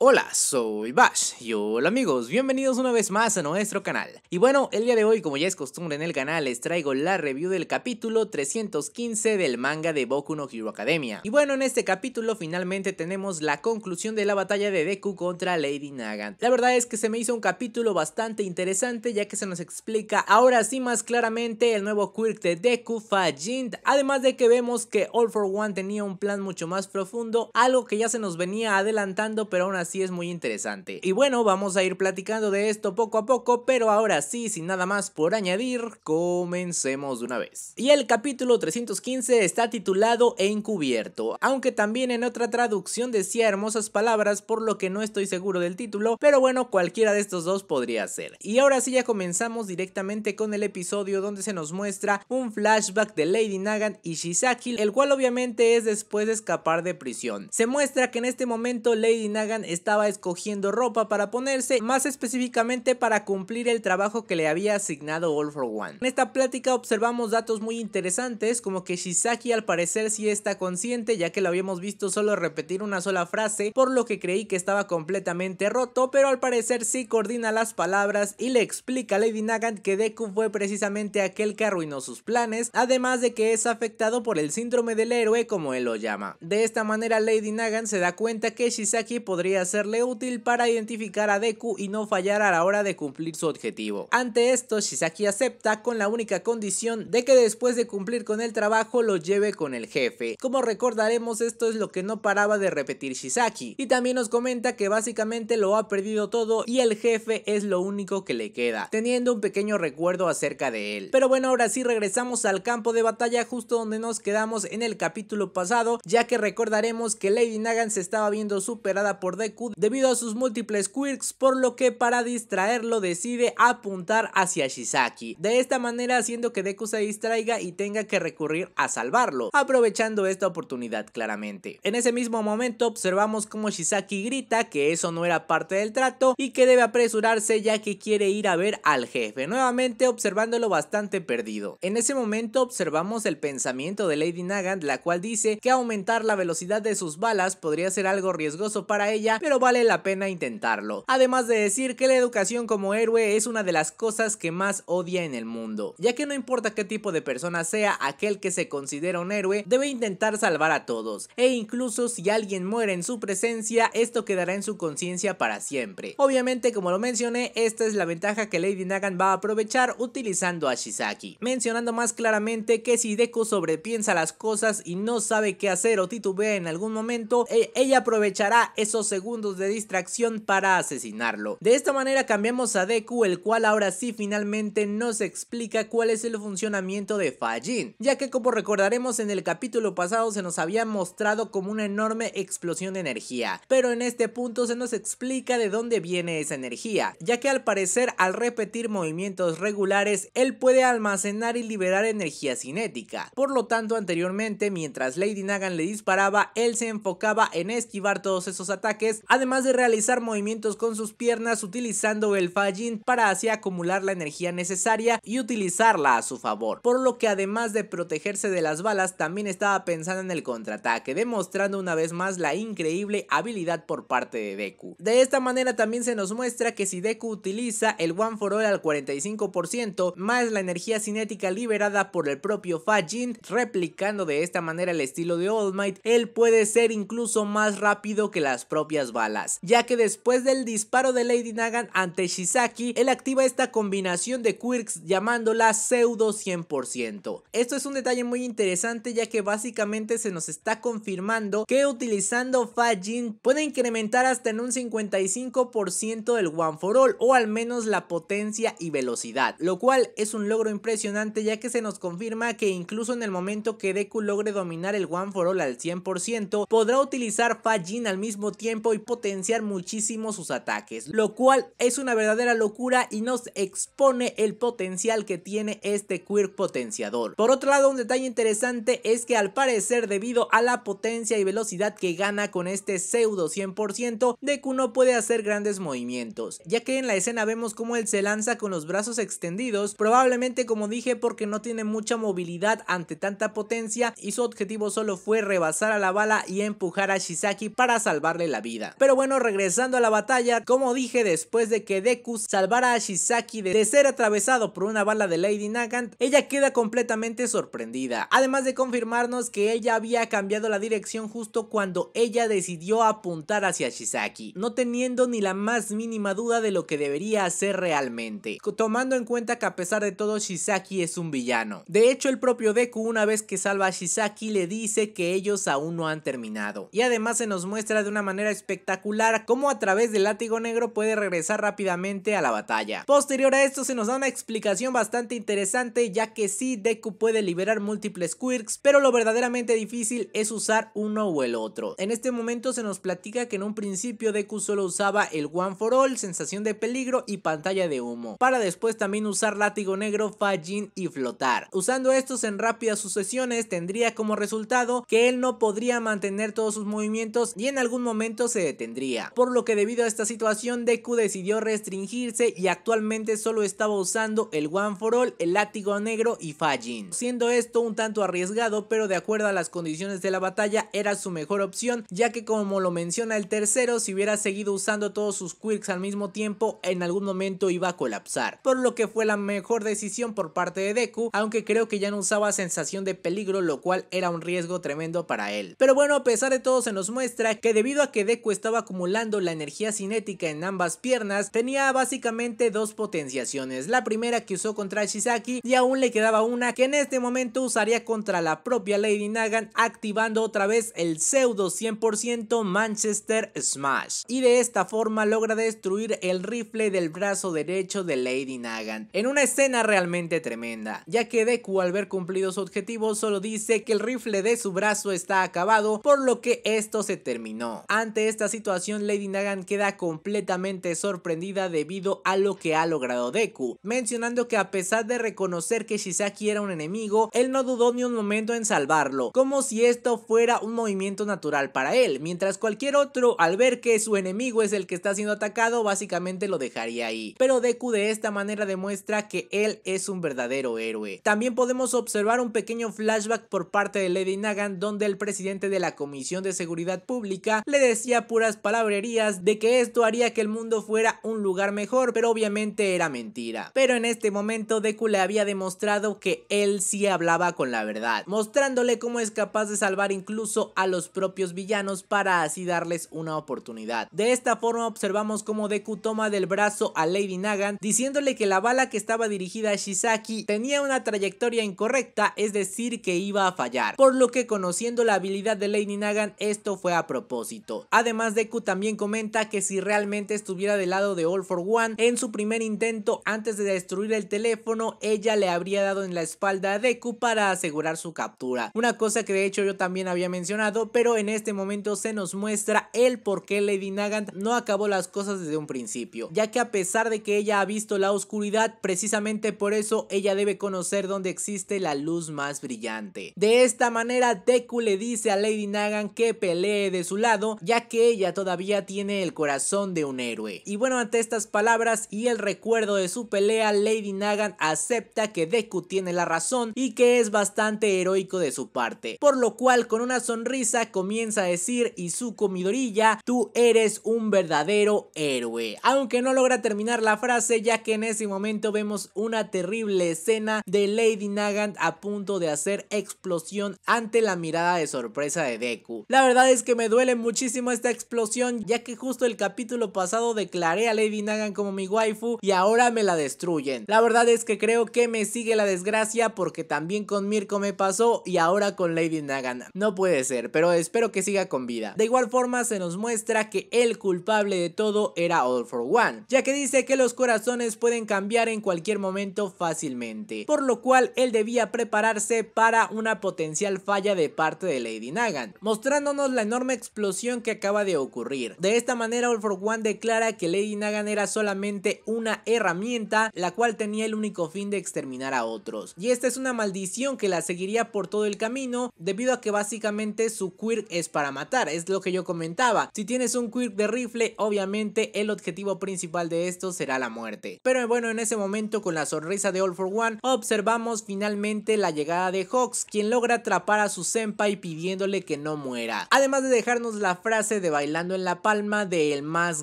Hola, soy Bash y hola amigos, bienvenidos una vez más a nuestro canal. Y bueno, el día de hoy, como ya es costumbre en el canal, les traigo la review del capítulo 315 del manga de Boku no Hero Academia. Y bueno, en este capítulo finalmente tenemos la conclusión de la batalla de Deku contra Lady Nagan. La verdad es que se me hizo un capítulo bastante interesante ya que se nos explica ahora sí más claramente el nuevo quirk de Deku Fajin, además de que vemos que All for One tenía un plan mucho más profundo, algo que ya se nos venía adelantando pero aún así sí es muy interesante. Y bueno, vamos a ir platicando de esto poco a poco, pero ahora sí, sin nada más por añadir, comencemos de una vez. Y el capítulo 315 está titulado Encubierto, aunque también en otra traducción decía hermosas palabras, por lo que no estoy seguro del título, pero bueno, cualquiera de estos dos podría ser. Y ahora sí ya comenzamos directamente con el episodio donde se nos muestra un flashback de Lady Nagan y Shizaki, el cual obviamente es después de escapar de prisión. Se muestra que en este momento Lady Nagan estaba escogiendo ropa para ponerse, más específicamente para cumplir el trabajo que le había asignado All for One. En esta plática observamos datos muy interesantes, como que Shizaki al parecer sí está consciente, ya que lo habíamos visto solo repetir una sola frase, por lo que creí que estaba completamente roto, pero al parecer sí coordina las palabras y le explica a Lady Nagan que Deku fue precisamente aquel que arruinó sus planes, además de que es afectado por el síndrome del héroe como él lo llama. De esta manera Lady Nagan se da cuenta que Shizaki podría serle útil para identificar a Deku y no fallar a la hora de cumplir su objetivo. Ante esto, Shizaki acepta con la única condición de que después de cumplir con el trabajo lo lleve con el jefe. Como recordaremos, esto es lo que no paraba de repetir Shizaki. Y también nos comenta que básicamente lo ha perdido todo y el jefe es lo único que le queda, teniendo un pequeño recuerdo acerca de él. Pero bueno, ahora sí regresamos al campo de batalla justo donde nos quedamos en el capítulo pasado, ya que recordaremos que Lady Nagan se estaba viendo superada por Deku debido a sus múltiples quirks, por lo que para distraerlo decide apuntar hacia Shizaki, de esta manera haciendo que Deku se distraiga y tenga que recurrir a salvarlo, aprovechando esta oportunidad claramente. En ese mismo momento observamos como Shizaki grita que eso no era parte del trato y que debe apresurarse ya que quiere ir a ver al jefe, nuevamente observándolo bastante perdido. En ese momento observamos el pensamiento de Lady Nagant, la cual dice que aumentar la velocidad de sus balas podría ser algo riesgoso para ella, pero vale la pena intentarlo. Además de decir que la educación como héroe es una de las cosas que más odia en el mundo, ya que no importa qué tipo de persona sea aquel que se considera un héroe, debe intentar salvar a todos, e incluso si alguien muere en su presencia, esto quedará en su conciencia para siempre. Obviamente, como lo mencioné, esta es la ventaja que Lady Nagan va a aprovechar utilizando a Shizaki, mencionando más claramente que si Deku sobrepiensa las cosas y no sabe qué hacer o titubea en algún momento, e-, ella aprovechará eso segundos de distracción para asesinarlo. De esta manera cambiamos a Deku, el cual ahora sí finalmente nos explica cuál es el funcionamiento de Fajin, ya que como recordaremos en el capítulo pasado se nos había mostrado como una enorme explosión de energía, pero en este punto se nos explica de dónde viene esa energía, ya que al parecer al repetir movimientos regulares él puede almacenar y liberar energía cinética, por lo tanto anteriormente mientras Lady Nagan le disparaba él se enfocaba en esquivar todos esos ataques además de realizar movimientos con sus piernas utilizando el Fajin para así acumular la energía necesaria y utilizarla a su favor, por lo que además de protegerse de las balas también estaba pensando en el contraataque, demostrando una vez más la increíble habilidad por parte de Deku. De esta manera también se nos muestra que si Deku utiliza el One for All al 45% más la energía cinética liberada por el propio Fajin, replicando de esta manera el estilo de All Might, él puede ser incluso más rápido que las propias balas balas, ya que después del disparo de Lady Nagan ante Shizaki, él activa esta combinación de quirks llamándola pseudo 100%. Esto es un detalle muy interesante ya que básicamente se nos está confirmando que utilizando Fajin puede incrementar hasta en un 55% el One for All o al menos la potencia y velocidad, lo cual es un logro impresionante ya que se nos confirma que incluso en el momento que Deku logre dominar el One for All al 100%, podrá utilizar Fajin al mismo tiempo potenciar muchísimo sus ataques, lo cual es una verdadera locura y nos expone el potencial que tiene este quirk potenciador. Por otro lado, un detalle interesante es que al parecer debido a la potencia y velocidad que gana con este pseudo 100%, Deku no puede hacer grandes movimientos, ya que en la escena vemos cómo él se lanza con los brazos extendidos, probablemente como dije porque no tiene mucha movilidad ante tanta potencia y su objetivo solo fue rebasar a la bala y empujar a Shizaki para salvarle la vida. Pero bueno, regresando a la batalla, como dije, después de que Deku salvara a Shisaki de, ser atravesado por una bala de Lady Nagant, ella queda completamente sorprendida. Además de confirmarnos que ella había cambiado la dirección justo cuando ella decidió apuntar hacia Shisaki, no teniendo ni la más mínima duda de lo que debería hacer realmente, tomando en cuenta que a pesar de todo Shisaki es un villano. De hecho, el propio Deku una vez que salva a Shisaki le dice que ellos aún no han terminado. Y además se nos muestra de una manera espectacular espectacular cómo a través del látigo negro puede regresar rápidamente a la batalla. Posterior a esto se nos da una explicación bastante interesante ya que sí Deku puede liberar múltiples quirks pero lo verdaderamente difícil es usar uno o el otro. En este momento se nos platica que en un principio Deku solo usaba el One for All, sensación de peligro y pantalla de humo, para después también usar látigo negro, Fajin y flotar. Usando estos en rápidas sucesiones tendría como resultado que él no podría mantener todos sus movimientos y en algún momento se Tendría, por lo que debido a esta situación Deku decidió restringirse y actualmente solo estaba usando el One for All, el látigo negro y Fajin, siendo esto un tanto arriesgado pero de acuerdo a las condiciones de la batalla era su mejor opción ya que como lo menciona el tercero si hubiera seguido usando todos sus quirks al mismo tiempo en algún momento iba a colapsar, por lo que fue la mejor decisión por parte de Deku aunque creo que ya no usaba sensación de peligro lo cual era un riesgo tremendo para él. Pero bueno a pesar de todo se nos muestra que debido a que Deku estaba acumulando la energía cinética en ambas piernas, tenía básicamente dos potenciaciones, la primera que usó contra Shizaki y aún le quedaba una que en este momento usaría contra la propia Lady Nagan activando otra vez el pseudo 100% Manchester Smash y de esta forma logra destruir el rifle del brazo derecho de Lady Nagan en una escena realmente tremenda ya que Deku al ver cumplido su objetivo solo dice que el rifle de su brazo está acabado por lo que esto se terminó ante esta situación Lady Nagan queda completamente sorprendida debido a lo que ha logrado Deku, mencionando que a pesar de reconocer que Shizaki era un enemigo, él no dudó ni un momento en salvarlo, como si esto fuera un movimiento natural para él, mientras cualquier otro al ver que su enemigo es el que está siendo atacado básicamente lo dejaría ahí, pero Deku de esta manera demuestra que él es un verdadero héroe. También podemos observar un pequeño flashback por parte de Lady Nagan donde el presidente de la Comisión de Seguridad Pública le decía pura palabrerías de que esto haría que el mundo fuera un lugar mejor, pero obviamente era mentira. Pero en este momento Deku le había demostrado que él sí hablaba con la verdad, mostrándole cómo es capaz de salvar incluso a los propios villanos para así darles una oportunidad. De esta forma observamos cómo Deku toma del brazo a Lady Nagan diciéndole que la bala que estaba dirigida a Shizaki tenía una trayectoria incorrecta, es decir que iba a fallar, por lo que conociendo la habilidad de Lady Nagan esto fue a propósito. Además Deku también comenta que si realmente estuviera del lado de All for One, en su primer intento antes de destruir el teléfono, ella le habría dado en la espalda a Deku para asegurar su captura. Una cosa que de hecho yo también había mencionado, pero en este momento se nos muestra el por qué Lady Nagant no acabó las cosas desde un principio, ya que a pesar de que ella ha visto la oscuridad, precisamente por eso ella debe conocer dónde existe la luz más brillante. De esta manera, Deku le dice a Lady Nagant que pelee de su lado, ya que ella todavía tiene el corazón de un héroe. Y bueno, ante estas palabras y el recuerdo de su pelea, Lady Nagan acepta que Deku tiene la razón y que es bastante heroico de su parte. Por lo cual, con una sonrisa, comienza a decir Y su comidorilla. tú eres un verdadero héroe. Aunque no logra terminar la frase, ya que en ese momento vemos una terrible escena de Lady Nagant a punto de hacer explosión ante la mirada de sorpresa de Deku. La verdad es que me duele muchísimo esta explosión ya que justo el capítulo pasado declaré a Lady Nagan como mi waifu y ahora me la destruyen. La verdad es que creo que me sigue la desgracia porque también con Mirko me pasó y ahora con Lady Nagan. No puede ser, pero espero que siga con vida. De igual forma se nos muestra que el culpable de todo era All For One, ya que dice que los corazones pueden cambiar en cualquier momento fácilmente, por lo cual él debía prepararse para una potencial falla de parte de Lady Nagan, mostrándonos la enorme explosión que acaba de ocurrir. De esta manera All for One declara que Lady Nagan era solamente una herramienta la cual tenía el único fin de exterminar a otros. Y esta es una maldición que la seguiría por todo el camino debido a que básicamente su quirk es para matar, es lo que yo comentaba. Si tienes un quirk de rifle obviamente el objetivo principal de esto será la muerte. Pero bueno en ese momento con la sonrisa de All for One observamos finalmente la llegada de Hawks quien logra atrapar a su senpai pidiéndole que no muera. Además de dejarnos la frase de bailando en la palma del Más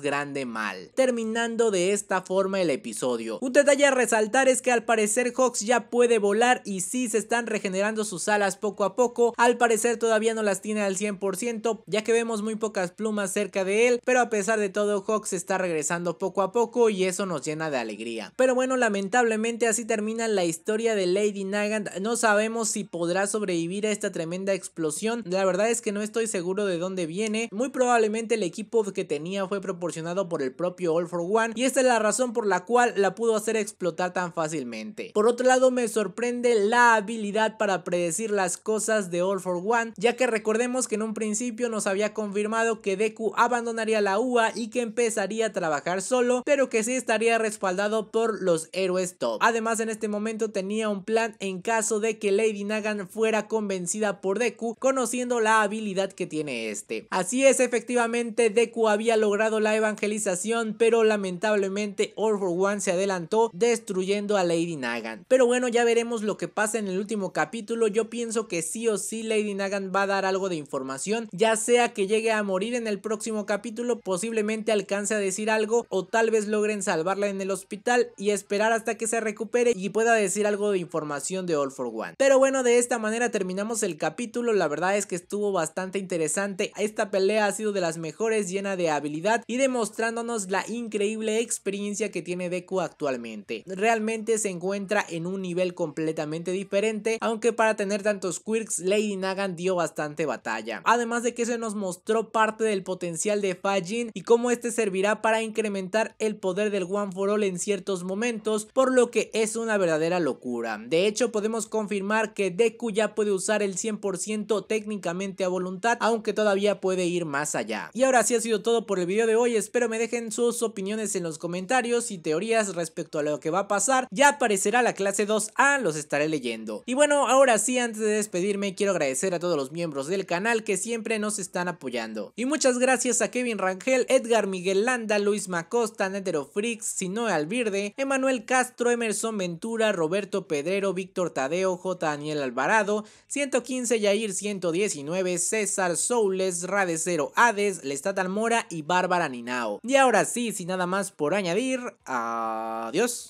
Grande Mal, terminando de esta forma el episodio. Un detalle a resaltar es que al parecer Hawks ya puede volar y sí se están regenerando sus alas poco a poco, al parecer todavía no las tiene al 100% ya que vemos muy pocas plumas cerca de él, pero a pesar de todo Hawks está regresando poco a poco y eso nos llena de alegría. Pero bueno, lamentablemente así termina la historia de Lady Nagant, no sabemos si podrá sobrevivir a esta tremenda explosión, la verdad es que no estoy seguro de dónde viene, muy probablemente el equipo que tenía fue proporcionado por el propio All for One y esta es la razón por la cual la pudo hacer explotar tan fácilmente. Por otro lado me sorprende la habilidad para predecir las cosas de All for One ya que recordemos que en un principio nos había confirmado que Deku abandonaría la UA y que empezaría a trabajar solo pero que sí estaría respaldado por los héroes top. Además en este momento tenía un plan en caso de que Lady Nagan fuera convencida por Deku conociendo la habilidad que tiene este. Así es efectivamente Efectivamente, Deku había logrado la evangelización, pero lamentablemente All for One se adelantó destruyendo a Lady Nagan. Pero bueno, ya veremos lo que pasa en el último capítulo. Yo pienso que sí o sí Lady Nagan va a dar algo de información, ya sea que llegue a morir en el próximo capítulo, posiblemente alcance a decir algo o tal vez logren salvarla en el hospital y esperar hasta que se recupere y pueda decir algo de información de All for One. Pero bueno, de esta manera terminamos el capítulo. La verdad es que estuvo bastante interesante. Esta pelea ha sido de la las mejores, llena de habilidad y demostrándonos la increíble experiencia que tiene Deku actualmente. Realmente se encuentra en un nivel completamente diferente, aunque para tener tantos quirks, Lady Nagan dio bastante batalla. Además de que se nos mostró parte del potencial de Fajin y cómo este servirá para incrementar el poder del One for All en ciertos momentos, por lo que es una verdadera locura. De hecho, podemos confirmar que Deku ya puede usar el 100% técnicamente a voluntad, aunque todavía puede ir más allá. Y ahora sí ha sido todo por el video de hoy, espero me dejen sus opiniones en los comentarios y teorías respecto a lo que va a pasar, ya aparecerá la clase 2A, ah, los estaré leyendo. Y bueno, ahora sí, antes de despedirme, quiero agradecer a todos los miembros del canal que siempre nos están apoyando. Y muchas gracias a Kevin Rangel, Edgar Miguel Landa, Luis Macosta, Netero Freaks Sinoe Alvirde, Emanuel Castro, Emerson Ventura, Roberto Pedrero, Víctor Tadeo, J. Daniel Alvarado, 115 Yair 119, César Soules, Radecero Ade Lestat Almora y Bárbara Ninao. Y ahora sí, sin nada más por añadir, adiós.